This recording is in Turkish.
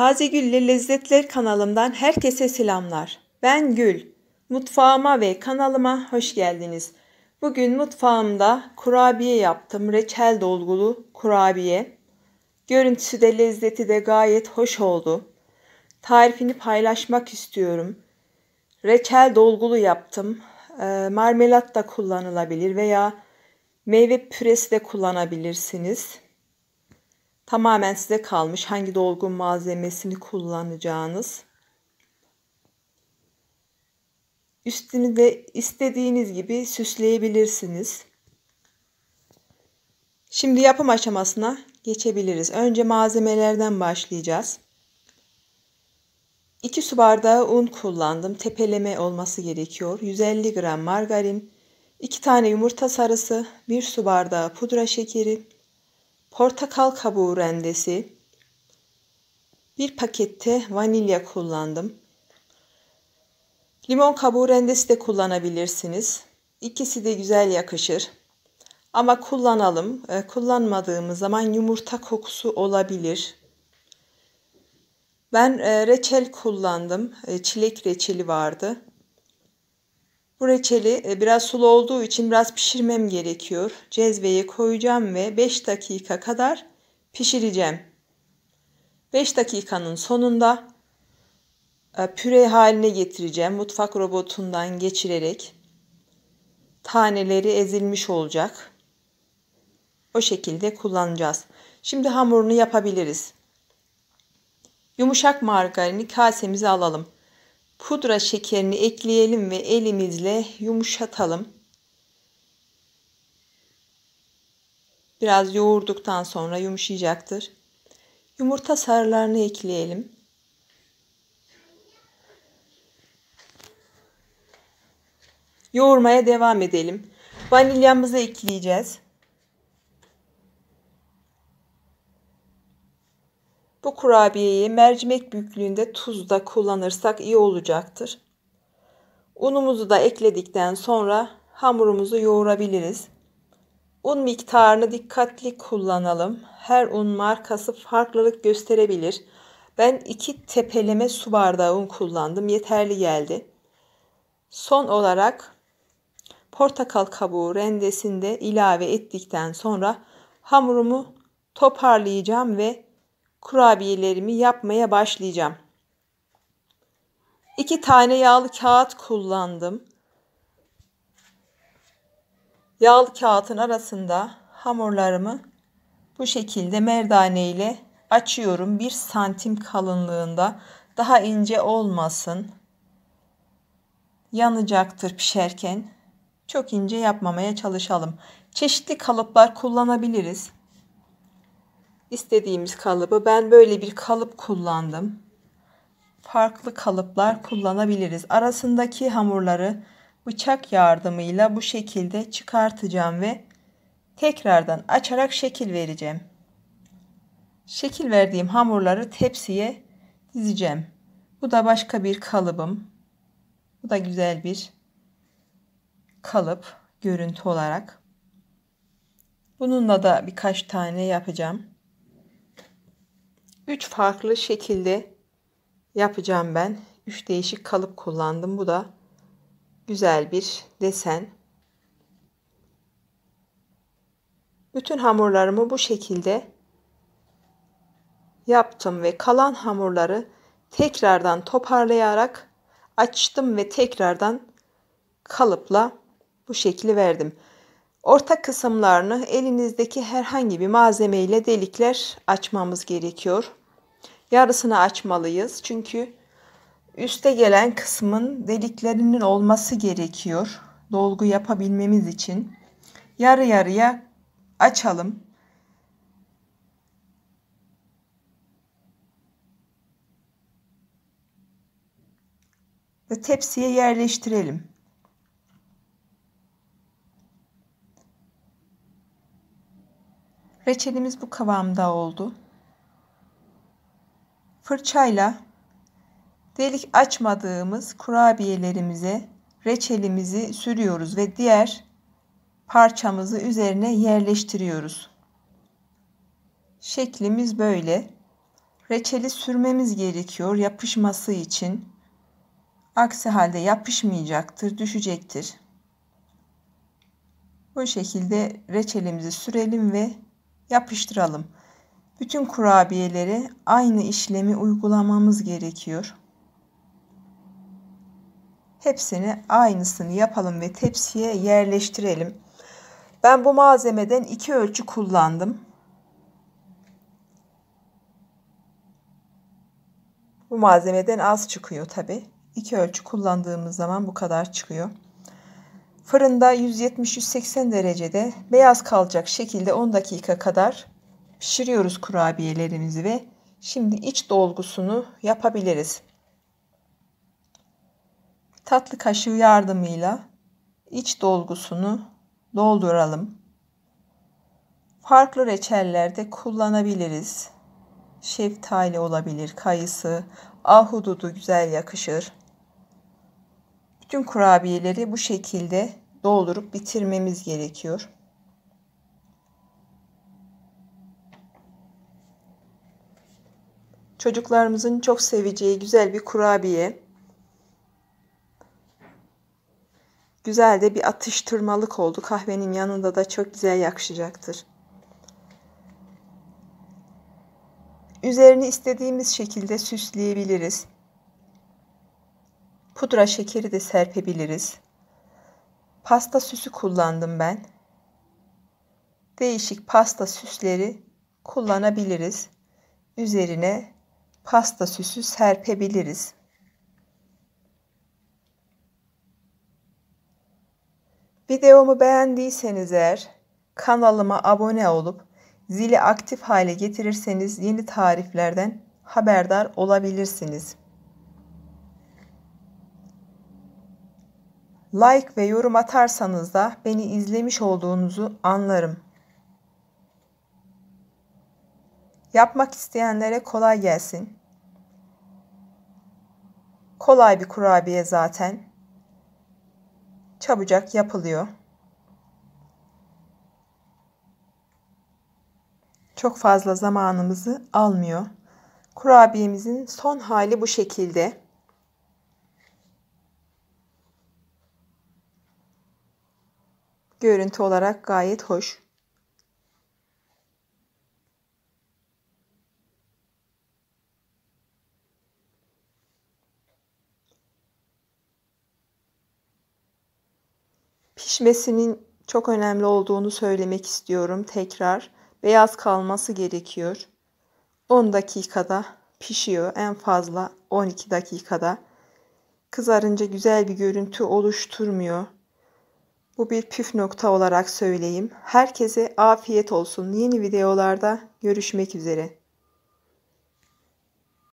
Taze Gül'le Lezzetler kanalımdan herkese selamlar. Ben Gül. Mutfağıma ve kanalıma hoş geldiniz. Bugün mutfağımda kurabiye yaptım. Reçel dolgulu kurabiye. Görüntüsü de lezzeti de gayet hoş oldu. Tarifini paylaşmak istiyorum. Reçel dolgulu yaptım. Ee, marmelat da kullanılabilir veya meyve püresi de kullanabilirsiniz. Tamamen size kalmış hangi dolgun malzemesini kullanacağınız. Üstünü de istediğiniz gibi süsleyebilirsiniz. Şimdi yapım aşamasına geçebiliriz. Önce malzemelerden başlayacağız. 2 su bardağı un kullandım. Tepeleme olması gerekiyor. 150 gram margarin, 2 tane yumurta sarısı, 1 su bardağı pudra şekeri, portakal kabuğu rendesi, bir pakette vanilya kullandım. Limon kabuğu rendesi de kullanabilirsiniz. İkisi de güzel yakışır. Ama kullanalım. Ee, kullanmadığımız zaman yumurta kokusu olabilir. Ben e, reçel kullandım. E, çilek reçeli vardı. Bu reçeli e, biraz sulu olduğu için biraz pişirmem gerekiyor. Cezveye koyacağım ve 5 dakika kadar pişireceğim. 5 dakikanın sonunda e, püre haline getireceğim. Mutfak robotundan geçirerek taneleri ezilmiş olacak. O şekilde kullanacağız. Şimdi hamurunu yapabiliriz. Yumuşak margarini kasemize alalım pudra şekerini ekleyelim ve elimizle yumuşatalım. Biraz yoğurduktan sonra yumuşayacaktır. Yumurta sarılarını ekleyelim. Yoğurmaya devam edelim. Vanilyamızı ekleyeceğiz. kurabiyeyi mercimek büyüklüğünde tuz da kullanırsak iyi olacaktır. Unumuzu da ekledikten sonra hamurumuzu yoğurabiliriz. Un miktarını dikkatli kullanalım. Her un markası farklılık gösterebilir. Ben iki tepeleme su bardağı un kullandım. Yeterli geldi. Son olarak portakal kabuğu rendesinde ilave ettikten sonra hamurumu toparlayacağım ve kurabiyelerimi yapmaya başlayacağım. İki tane yağlı kağıt kullandım. Yağlı kağıtın arasında hamurlarımı bu şekilde merdane ile açıyorum. bir santim kalınlığında daha ince olmasın. Yanacaktır pişerken. Çok ince yapmamaya çalışalım. Çeşitli kalıplar kullanabiliriz istediğimiz kalıbı. Ben böyle bir kalıp kullandım. Farklı kalıplar kullanabiliriz. Arasındaki hamurları bıçak yardımıyla bu şekilde çıkartacağım ve tekrardan açarak şekil vereceğim. Şekil verdiğim hamurları tepsiye dizeceğim. Bu da başka bir kalıbım. Bu da güzel bir kalıp görüntü olarak. Bununla da birkaç tane yapacağım. 3 farklı şekilde yapacağım ben. 3 değişik kalıp kullandım. Bu da güzel bir desen. Bütün hamurlarımı bu şekilde yaptım ve kalan hamurları tekrardan toparlayarak açtım ve tekrardan kalıpla bu şekli verdim. Orta kısımlarını elinizdeki herhangi bir malzeme ile delikler açmamız gerekiyor yarısını açmalıyız. Çünkü üste gelen kısmın deliklerinin olması gerekiyor. Dolgu yapabilmemiz için. Yarı yarıya açalım. Ve tepsiye yerleştirelim. Reçelimiz bu kıvamda oldu fırçayla delik açmadığımız kurabiyelerimize reçelimizi sürüyoruz ve diğer parçamızı üzerine yerleştiriyoruz. Şeklimiz böyle. Reçeli sürmemiz gerekiyor yapışması için. Aksi halde yapışmayacaktır, düşecektir. Bu şekilde reçelimizi sürelim ve yapıştıralım. Bütün kurabiyelere aynı işlemi uygulamamız gerekiyor. Hepsini aynısını yapalım ve tepsiye yerleştirelim. Ben bu malzemeden iki ölçü kullandım. Bu malzemeden az çıkıyor tabi. İki ölçü kullandığımız zaman bu kadar çıkıyor. Fırında 170-180 derecede beyaz kalacak şekilde 10 dakika kadar Pişiriyoruz kurabiyelerimizi ve şimdi iç dolgusunu yapabiliriz. Tatlı kaşığı yardımıyla iç dolgusunu dolduralım. Farklı reçellerde kullanabiliriz. Şeftali olabilir, kayısı, ahududu güzel yakışır. Bütün kurabiyeleri bu şekilde doldurup bitirmemiz gerekiyor. Çocuklarımızın çok seveceği güzel bir kurabiye. Güzel de bir atıştırmalık oldu. Kahvenin yanında da çok güzel yakışacaktır. Üzerini istediğimiz şekilde süsleyebiliriz. Pudra şekeri de serpebiliriz. Pasta süsü kullandım ben. Değişik pasta süsleri kullanabiliriz. Üzerine pasta süsü serpebiliriz. Videomu beğendiyseniz eğer kanalıma abone olup zili aktif hale getirirseniz yeni tariflerden haberdar olabilirsiniz. Like ve yorum atarsanız da beni izlemiş olduğunuzu anlarım. Yapmak isteyenlere kolay gelsin. Kolay bir kurabiye zaten. Çabucak yapılıyor. Çok fazla zamanımızı almıyor. Kurabiyemizin son hali bu şekilde. Görüntü olarak gayet hoş. Pişmesinin çok önemli olduğunu söylemek istiyorum tekrar. Beyaz kalması gerekiyor. 10 dakikada pişiyor en fazla 12 dakikada. Kızarınca güzel bir görüntü oluşturmuyor. Bu bir püf nokta olarak söyleyeyim. Herkese afiyet olsun. Yeni videolarda görüşmek üzere.